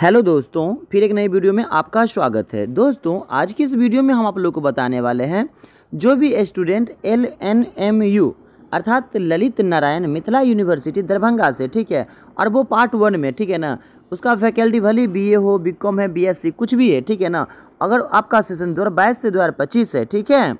hello दोस्तों फिर एक नई वीडियो में आपका स्वागत है दोस्तों आज की इस वीडियो में हम आप लोग को बताने वाले हैं जो भी student L N M U अर्थात ललित नारायण मिथिला यूनिवर्सिटी दरभंगा से ठीक है और वो पार्ट वन में ठीक है ना उसका फैकल्टी भली बीए हो बीकॉम है बीएससी कुछ भी है ठीक है ना अगर आपका सेशन दो से दो है ठीक है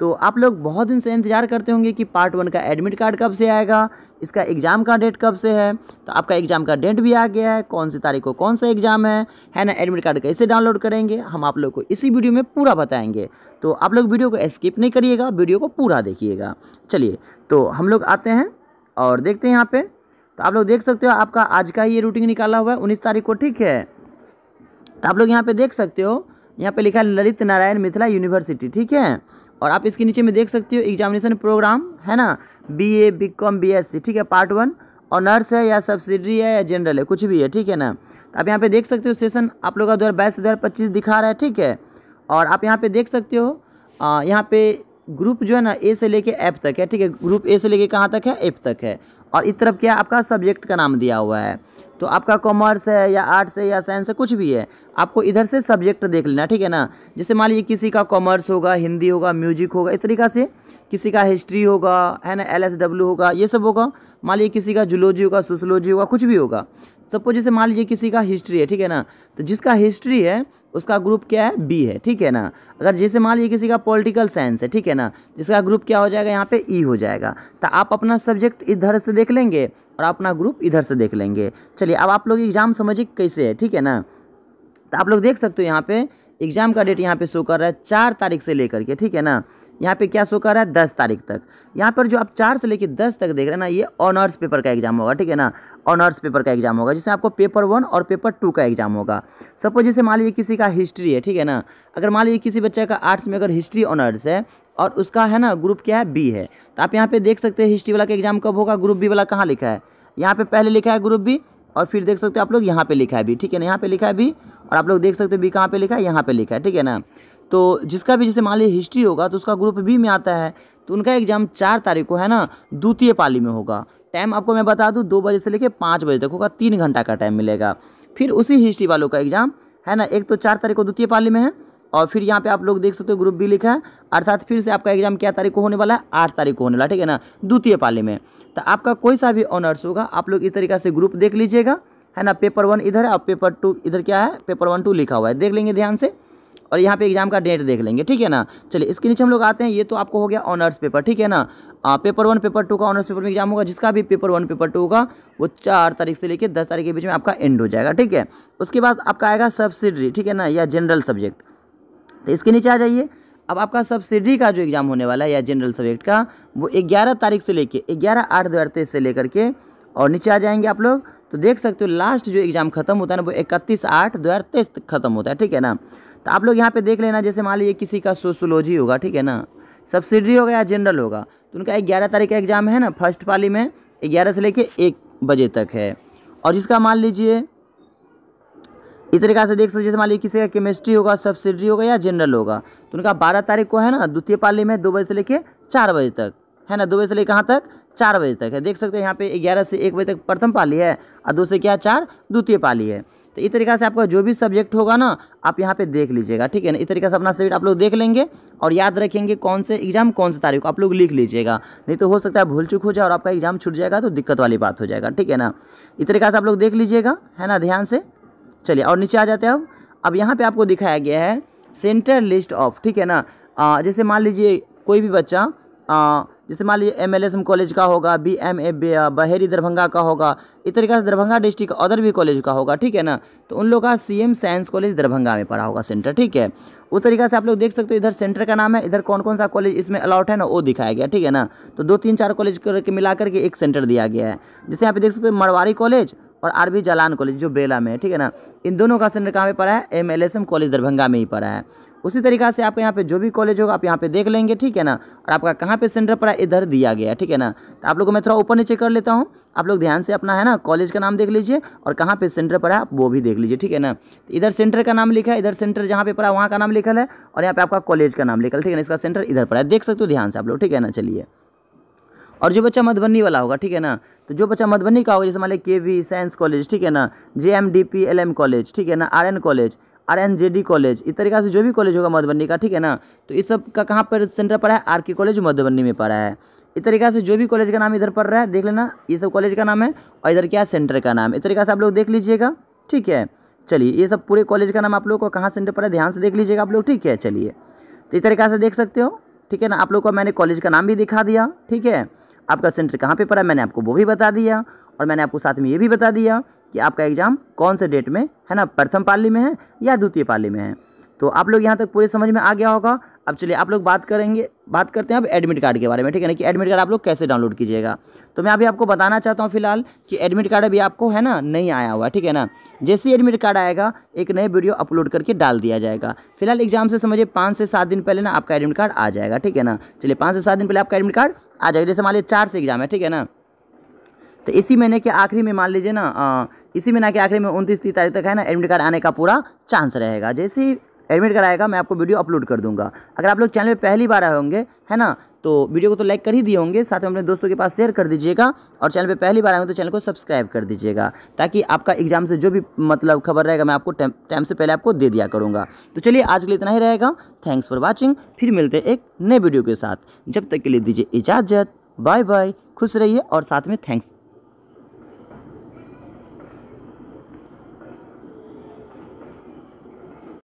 तो आप लोग बहुत दिन से इंतजार करते होंगे कि पार्ट वन का एडमिट कार्ड कब से आएगा इसका एग्ज़ाम का डेट कब से है तो आपका एग्ज़ाम का डेट भी आ गया है कौन सी तारीख को कौन सा एग्ज़ाम है है ना एडमिट कार्ड कैसे डाउनलोड करेंगे हम आप लोग को इसी वीडियो में पूरा बताएंगे तो आप लोग वीडियो को स्किप नहीं करिएगा वीडियो को पूरा देखिएगा चलिए तो हम लोग आते हैं और देखते हैं यहाँ पर तो आप लोग देख सकते हो आपका आज का ये रूटीन निकाला हुआ है उन्नीस तारीख को ठीक है तो आप लोग यहाँ पर देख सकते हो यहाँ पर लिखा है ललित नारायण मिथिला यूनिवर्सिटी ठीक है और आप इसके नीचे में देख सकते हो एग्जामिनेशन प्रोग्राम है ना B A B Com B S C ठीक है पार्ट वन ऑनर्स है या सब्सिडरी है या जनरल है कुछ भी है ठीक है ना तो आप यहाँ पे देख सकते हो सेशन आप लोग का दो हज़ार बाईस दो पच्चीस दिखा रहा है ठीक है और आप यहाँ पे देख सकते हो यहाँ पे ग्रुप जो है ना ए से लेके एफ तक है ठीक है ग्रुप ए से लेके कहाँ तक है एफ तक है और इस तरफ क्या आपका सब्जेक्ट का नाम दिया हुआ है तो आपका कॉमर्स है या आर्ट्स है या साइंस है कुछ भी है आपको इधर से सब्जेक्ट देख लेना ठीक है ना जैसे मान लीजिए किसी का कॉमर्स होगा हिंदी होगा म्यूजिक होगा इस तरीका से किसी का हिस्ट्री होगा है ना एल होगा ये सब होगा मान लीजिए किसी का जुलोजी होगा सोशलॉजी होगा कुछ भी होगा सपोज जैसे मान लीजिए किसी का हिस्ट्री है ठीक है ना तो जिसका हिस्ट्री है उसका ग्रुप क्या है बी है ठीक है ना अगर जैसे मान लीजिए किसी का पॉलिटिकल साइंस है ठीक है ना जिसका ग्रुप क्या हो जाएगा यहाँ पे ई e हो जाएगा तो आप अपना सब्जेक्ट इधर से देख लेंगे और अपना ग्रुप इधर से देख लेंगे चलिए अब आप लोग एग्ज़ाम समझिए कैसे है ठीक है ना तो आप लोग देख सकते हो यहाँ पे एग्ज़ाम का डेट यहाँ पे शो कर रहा है चार तारीख से लेकर के ठीक है ना यहाँ पे क्या शो कर रहा है दस तारीख तक यहाँ पर जो आप चार से लेकर दस तक देख रहे हैं ना ये ऑनर्स पेपर का एग्जाम होगा ठीक है ना ऑनर्स पेपर का एग्जाम होगा जिसमें आपको पेपर वन और पेपर टू का एग्जाम होगा सपोज जैसे मान लीजिए किसी का हिस्ट्री है ठीक है ना अगर मान लीजिए किसी बच्चे का आर्ट्स में अगर हिस्ट्री ऑनर्स है और उसका है ना ग्रुप क्या है बी है तो आप यहाँ पे देख सकते हैं हिस्ट्री वाला का एग्जाम कब होगा ग्रुप बी वाला कहाँ लिखा है यहाँ पे पहले लिखा है ग्रुप बी और फिर देख सकते हो आप लोग यहाँ पे लिखा है बी ठीक है ना यहाँ पे लिखा है बी और आप लोग देख सकते हो बी कहाँ पे लिखा है यहाँ पे लिखा है ठीक है ना तो जिसका भी जैसे मान लीजिए हिस्ट्री होगा तो उसका ग्रुप बी में आता है तो उनका एग्जाम चार तारीख को है ना द्वितीय पाली में होगा टाइम आपको मैं बता दूँ दो बजे से लेकर पाँच बजे तक होगा तीन घंटा का टाइम मिलेगा फिर उसी हिस्ट्री वालों का एग्जाम है ना एक तो चार तारीख को द्वितीय पाली में है और फिर यहाँ पे आप लोग देख सकते हो ग्रुप बी लिखा है अर्थात फिर से आपका एग्जाम क्या तारीख को होने वाला है आठ तारीख को होने वाला ठीक है ना द्वितीय पाली में तो आपका कोई सा भी ऑनर्स होगा आप लोग इस तरीका से ग्रुप देख लीजिएगा है ना पेपर वन इधर है और पेपर टू इधर क्या है पेपर वन टू लिखा हुआ है देख लेंगे ध्यान से और यहाँ पे एग्जाम का डेट देख लेंगे ठीक है ना चलिए इसके नीचे हम लोग आते हैं ये तो आपको हो गया ऑनर्स पेपर ठीक है ना आ, पेपर वन पेपर टू का ऑनर्स पेपर में एग्जाम होगा जिसका भी पेपर वन पेपर टू होगा वो चार तारीख से लेकर दस तारीख के बीच में आपका एंड हो जाएगा ठीक है उसके बाद आपका आएगा सब्सिडरी ठीक है ना या जनरल सब्जेक्ट तो इसके नीचे आ जाइए अब आपका सब्सिडी का जो एग्ज़ाम होने वाला है या जनरल सब्जेक्ट का वो ग्यारह तारीख से लेके ग्यारह आठ दो हज़ार तेईस से लेकर के और नीचे आ जाएंगे आप लोग तो देख सकते हो लास्ट जो एग्ज़ाम खत्म होता है ना वो इकतीस आठ दो हज़ार तेईस तक खत्म होता है ठीक है ना तो आप लोग यहाँ पे देख लेना जैसे मान लीजिए किसी का सोशोलॉजी होगा ठीक है ना सब्सिडी होगा या जनरल होगा तो उनका ग्यारह तारीख का एग्ज़ाम है ना फर्स्ट पाली में ग्यारह से लेके एक बजे तक है और जिसका मान लीजिए इस तरीका से देख सकते जैसे मान लीजिए किसी का केमिस्ट्री होगा सब्सिडरी होगा या जनरल होगा तो उनका बारह तारीख को है ना द्वितीय पाली में दो बजे से लेकर चार बजे तक है ना दो बजे से लेकर कहाँ तक चार बजे तक है देख सकते हैं यहाँ पे ग्यारह से एक बजे तक प्रथम पाली है और दो से क्या चार द्वितीय पाली है तो इस तरीका से आपका जो भी सब्जेक्ट होगा ना आप यहाँ पे देख लीजिएगा ठीक है ना इस तरीके से अपना सब्जेक्ट आप लोग देख लेंगे और याद रखेंगे कौन से एग्जाम कौन से तारीख को आप लोग लिख लीजिएगा नहीं तो हो सकता है भूल चुक हो जाए और आपका एग्जाम छूट जाएगा तो दिक्कत वाली बात हो जाएगा ठीक है ना इस तरीका से आप लोग देख लीजिएगा है ना ध्यान से चलिए और नीचे आ जाते हैं अब अब यहाँ पे आपको दिखाया गया है सेंटर लिस्ट ऑफ ठीक है ना आ, जैसे मान लीजिए कोई भी बच्चा आ, जैसे मान लीजिए M L S M college का होगा B M A Baheri Darbhanga का होगा इस तरीके से दरभंगा डिस्ट्रिक्ट अदर भी कॉलेज का होगा ठीक है ना तो उन लोग का C M science college Darbhanga में पढ़ा होगा सेंटर ठीक है उस तरीके से आप लोग देख सकते हो इधर सेंटर का नाम है इधर कौन कौन सा कॉलेज इसमें अलाउट है ना वो दिखाया गया ठीक है ना तो दो तीन चार कॉलेज करके मिला करके एक सेंटर दिया गया है जैसे यहाँ पे देख सकते हो मरवाड़ी कॉलेज और आरबी जालान कॉलेज जो बेला में है ठीक है ना इन दोनों का सेंटर कहाँ पे पड़ा है M L S M college Darbhanga में ही पड़ा है उसी तरीका से आपके यहाँ पे जो भी कॉलेज होगा आप यहाँ पे देख लेंगे ठीक है ना और आपका कहाँ पे सेंटर पड़ा है इधर दिया गया ठीक है ना तो आप लोग को मैं थोड़ा ऊपर नीचे कर लेता हूँ आप लोग ध्यान से अपना है ना कॉलेज का नाम देख लीजिए और कहाँ पे सेंटर पड़ा है वो भी देख लीजिए ठीक है ना तो इधर सेंटर का नाम लिखा है इधर सेंटर जहाँ पे पड़ा वहाँ का नाम लिखा है और यहाँ पे आपका कॉलेज का नाम लिखल ठीक है ना इसका सेंटर इधर पड़ा है देख सकते हो ध्यान से आप लोग ठीक है ना चलिए और जो बच्चा मधुबनी वाला होगा ठीक है ना तो जो बच्चा मधुबनी का होगा जैसे मान लीजिए के वी साइंस कॉलेज ठीक है ना J M D P L M college ठीक है ना R N college R N J D college इस तरीके से जो भी कॉलेज होगा मधुबनी का ठीक है ना तो इस सब का कहाँ पर सेंटर पड़ा है आर के कॉलेज मधुबनी में पड़ा है इस तरीके से जो भी कॉलेज का नाम इधर पड़ रहा है देख लेना ये सब कॉलेज का नाम है और इधर क्या सेंटर का नाम इस तरीके से आप लोग देख लीजिएगा ठीक है चलिए ये सब पूरे कॉलेज का नाम आप लोग को कहाँ सेंटर पड़ा है ध्यान से देख लीजिएगा आप लोग ठीक है चलिए तो इस तरीके से देख सकते हो ठीक है ना आप लोग को मैंने कॉलेज का नाम भी दिखा दिया ठीक है आपका सेंटर कहाँ पे पड़ा मैंने आपको वो भी बता दिया और मैंने आपको साथ में ये भी बता दिया कि आपका एग्ज़ाम कौन से डेट में है ना प्रथम पाली में है या द्वितीय पाली में है तो आप लोग यहाँ तक पूरे समझ में आ गया होगा अब चलिए आप लोग बात करेंगे बात करते हैं अब एडमिट कार्ड के बारे में ठीक है ना कि एडमिट कार्ड आप लोग कैसे डाउनलोड कीजिएगा तो मैं अभी आपको बताना चाहता हूँ फिलहाल कि एडमिट कार्ड अभी आपको है ना नहीं आया हुआ ठीक है ना जैसे ही एडमिट कार्ड आएगा एक नए वीडियो अपलोड करके डाल दिया जाएगा फिलहाल एग्जाम से समझिए पाँच से सात दिन पहले ना आपका एडमिट कार्ड आ जाएगा ठीक है ना चलिए पाँच से सात दिन पहले आपका एडमिट कार्ड आ जाएगा जैसे मान लीजिए चार से एग्जाम है ठीक है ना तो इसी महीने के आखिरी में मान लीजिए ना इसी महीने के आखिरी में उनतीस तीस तारीख तक है ना एडमिट कार्ड आने का पूरा चांस रहेगा जैसे ही एडमिट कराएगा मैं आपको वीडियो अपलोड कर दूंगा अगर आप लोग चैनल पर पहली बार आए होंगे है ना तो वीडियो को तो लाइक कर ही दिए होंगे साथ में अपने दोस्तों के पास शेयर कर दीजिएगा और चैनल पे पहली बार आएंगे तो चैनल को सब्सक्राइब कर दीजिएगा ताकि आपका एग्जाम से जो भी मतलब खबर रहेगा मैं आपको टाइम से पहले आपको दे दिया करूँगा तो चलिए आज के लिए इतना ही रहेगा थैंक्स फॉर वॉचिंग फिर मिलते हैं एक नए वीडियो के साथ जब तक के लिए दीजिए इजाज़त बाय बाय खुश रहिए और साथ में थैंक्स